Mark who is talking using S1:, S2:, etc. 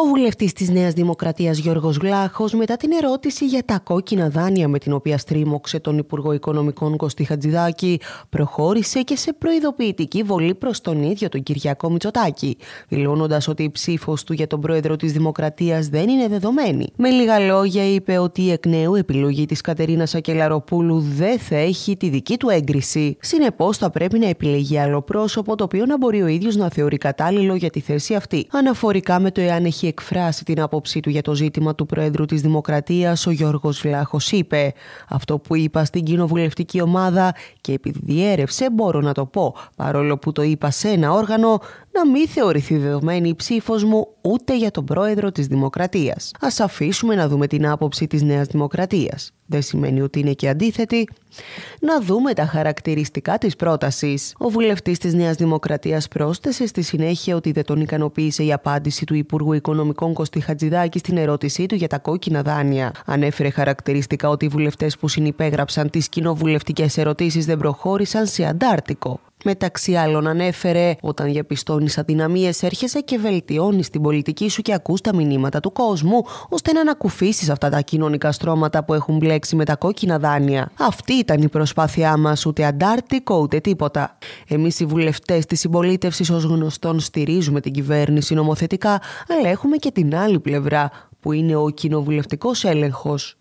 S1: Ο βουλευτής της Νέας Δημοκρατίας Γιώργος Γλάχο, μετά την ερώτηση για τα κόκκινα δάνεια με την οποία στρίμωξε τον Υπουργό Οικονομικών Κωστή Χατζηδάκη, προχώρησε και σε προειδοποιητική βολή προς τον ίδιο τον Κυριακό Μητσοτάκη, δηλώνοντας ότι η ψήφος του για τον πρόεδρο της Δημοκρατίας δεν είναι δεδομένη. Με λίγα λόγια, είπε ότι η εκ νέου επιλογή της Κατερίνας Ακελαροπούλου δεν θα έχει τη δική του έγκριση. Συνεπώς, θα πρέπει να επιλεγεί άλλο πρόσωπο το οποίο να μπορεί ο ίδιος να θεωρεί κατάλληλο για τη θέση αυτή. Αναφορικά με το εάν έχει εκφράσει την άποψή του για το ζήτημα του Προέδρου της Δημοκρατίας, ο Γιώργος Βλάχος είπε «Αυτό που είπα στην κοινοβουλευτική ομάδα και επειδή διέρευσε μπορώ να το πω, παρόλο που το είπα σε ένα όργανο, να μην θεωρηθεί δεδομένη η ψήφος μου ούτε για τον Πρόεδρο της Δημοκρατίας. Ας αφήσουμε να δούμε την άποψη της Νέας Δημοκρατίας δεν σημαίνει ότι είναι και αντίθετη. Να δούμε τα χαρακτηριστικά της πρότασης. Ο βουλευτής της Νέας Δημοκρατίας πρόσθεσε στη συνέχεια ότι δεν τον ικανοποίησε η απάντηση του Υπουργού Οικονομικών Κωστή Χατζηδάκη στην ερώτησή του για τα κόκκινα δάνεια. Ανέφερε χαρακτηριστικά ότι οι βουλευτές που συνυπέγραψαν τις κοινοβουλευτικές ερωτήσεις δεν προχώρησαν σε αντάρτικο. Μεταξύ άλλων ανέφερε, όταν διαπιστώνεις αδυναμίες έρχεσαι και βελτιώνεις την πολιτική σου και ακούς τα μηνύματα του κόσμου, ώστε να ανακουφίσεις αυτά τα κοινωνικά στρώματα που έχουν μπλέξει με τα κόκκινα δάνεια. Αυτή ήταν η προσπάθειά μας, ούτε αντάρτικο ούτε τίποτα. Εμείς οι βουλευτές της συμπολίτευσης ως γνωστόν στηρίζουμε την κυβέρνηση νομοθετικά, αλλά έχουμε και την άλλη πλευρά, που είναι ο κοινοβουλευτικός έλεγχος.